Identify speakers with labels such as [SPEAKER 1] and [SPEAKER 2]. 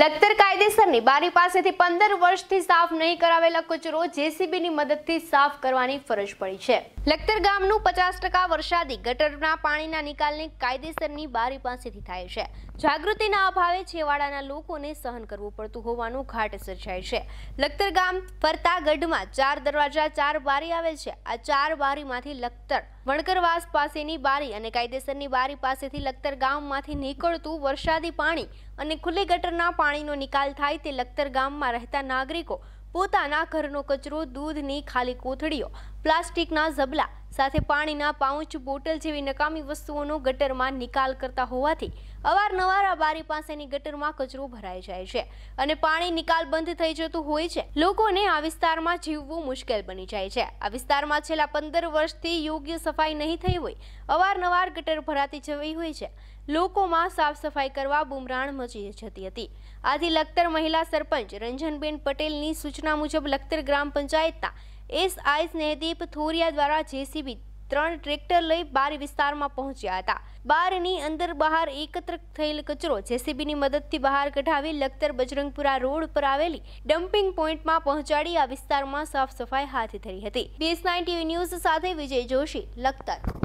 [SPEAKER 1] લખતર કાયદેસરની બારી પાસેથી પંદર વર્ષથી સાફ નહીં કરાવેલા કચરો જેસીબીની મદદથી સાફ કરવાની ફરજ પડી છે લખતર ગામનું પચાસ ટકા વરસાદી ગટરના પાણીના નિકાલની કાયદેસરની બારી પાસેથી થાય છે જાગૃતિના અભાવે છેવાડાના લોકોને સહન કરવું પડતું હોવાનું ઘાટ સર્જાય છે લખતર ગામ ફરતા ગઢમાં ચાર દરવાજા ચાર બારી આવે છે આ ચાર બારીમાંથી લખતર વણકરવાસ પાસેની બારી અને કાયદેસરની બારી પાસેથી લખતર ગામમાંથી નીકળતું વરસાદી પાણી અને ખુલ્લી ગટરના પાણીનો નિકાલ થાય તે લખતર ગામમાં રહેતા નાગરિકો પોતાના ઘરનો કચરો દૂધની ખાલી કોથળીઓ પ્લાસ્ટિકના ઝબલા સાથે પાણીના પાઉચ બોટલ જેવી નકામી વસ્તુઓનો ગટરમાં નિકાલ કરતા હોવાથી અવારનવાર આ બારી પાસેની ગટરમાં કચરો ભરાઈ જાય છે અને પાણી નિકાલ બંધ થઈ જતું હોય છે લોકોને આ વિસ્તારમાં જીવવું મુશ્કેલ બની જાય છે આ વિસ્તારમાં છેલ્લા પંદર વર્ષથી યોગ્ય સફાઈ નહીં થઈ હોય અવારનવાર ગટર ભરાતી જવી હોય છે લોકોમાં સાફ સફાઈ કરવા બુમરાણ મચી જતી હતી આથી લખતર મહિલા સરપંચ રંજનબેન પટેલની સૂચના મુજબ લખતર ગ્રામ પંચાયતના એસઆઈ સ્નેહદીપ થોરિયા દ્વારા જેસીબી ત્રણ ટ્રેક્ટર લઈ બાર વિસ્તારમાં પહોંચ્યા હતા બારની અંદર બહાર એકત્ર થયેલ કચરો જેસીબીની મદદથી બહાર કઢાવી લખતર બજરંગપુરા રોડ પર આવેલી ડમ્પિંગ પોઈન્ટમાં પહોંચાડી આ વિસ્તારમાં સાફ સફાઈ હાથ ધરી હતી બીએસ નાઇન ન્યૂઝ સાથે વિજય જોશી લખતર